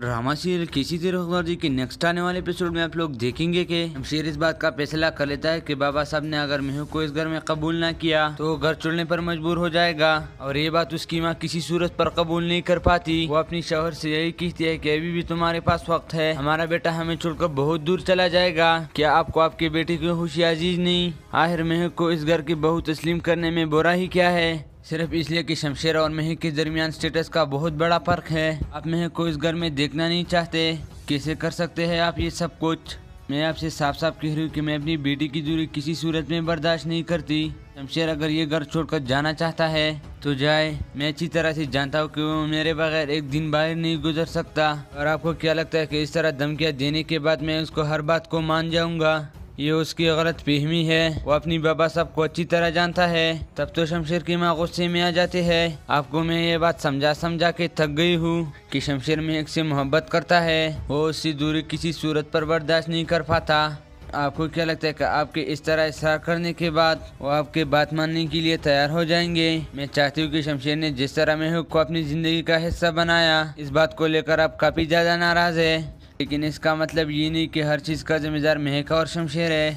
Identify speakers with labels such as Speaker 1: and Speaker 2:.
Speaker 1: drama serial किसी तरह जी के नेक्स्ट आने वाले एपिसोड में आप लोग देखेंगे कि शेर इस बात का फैसला कर लेता है कि बाबा साहब ने अगर मेहू को इस घर में कबूल ना किया तो घर छोड़ने पर मजबूर हो जाएगा और ये बात उसकी माँ किसी सूरत पर कबूल नहीं कर पाती वो अपनी शहर से यही कहती है की अभी भी तुम्हारे पास वक्त है हमारा बेटा हमें छोड़कर बहुत दूर चला जाएगा क्या आपको आपके बेटे की खुशी अजीज नहीं आखिर मेहू को इस घर की बहू तस्लीम करने में बुरा ही क्या है सिर्फ इसलिए कि शमशेर और मेह के दरमियान स्टेटस का बहुत बड़ा फर्क है आप मेह को इस घर में देखना नहीं चाहते कैसे कर सकते हैं आप ये सब कुछ मैं आपसे साफ साफ कह रही हूँ कि मैं अपनी बेटी की दूरी किसी सूरत में बर्दाश्त नहीं करती शमशेर अगर ये घर छोड़कर जाना चाहता है तो जाए मैं अच्छी तरह से जानता हूँ कि वो मेरे बगैर एक दिन बाहर नहीं गुजर सकता और आपको क्या लगता है कि इस तरह धमकियाँ देने के बाद मैं उसको हर बात को मान जाऊँगा ये उसकी गलत फहमी है वो अपनी बाबा साहब को अच्छी तरह जानता है तब तो शमशेर की माँ गुस्से में आ जाती है आपको मैं ये बात समझा समझा के थक गई हूँ कि शमशेर में एक से मोहब्बत करता है वो उससे दूरी किसी सूरत पर बर्दाश्त नहीं कर पाता आपको क्या लगता है कि आपके इस तरह इशार करने के बाद वो आपके बात मानने के लिए तैयार हो जाएंगे मैं चाहती हूँ कि शमशेर ने जिस तरह मेहूक को अपनी ज़िंदगी का हिस्सा बनाया इस बात को लेकर आप काफ़ी ज़्यादा नाराज़ है लेकिन इसका मतलब ये नहीं कि हर चीज़ का जिम्मेदार महका और शमशेर है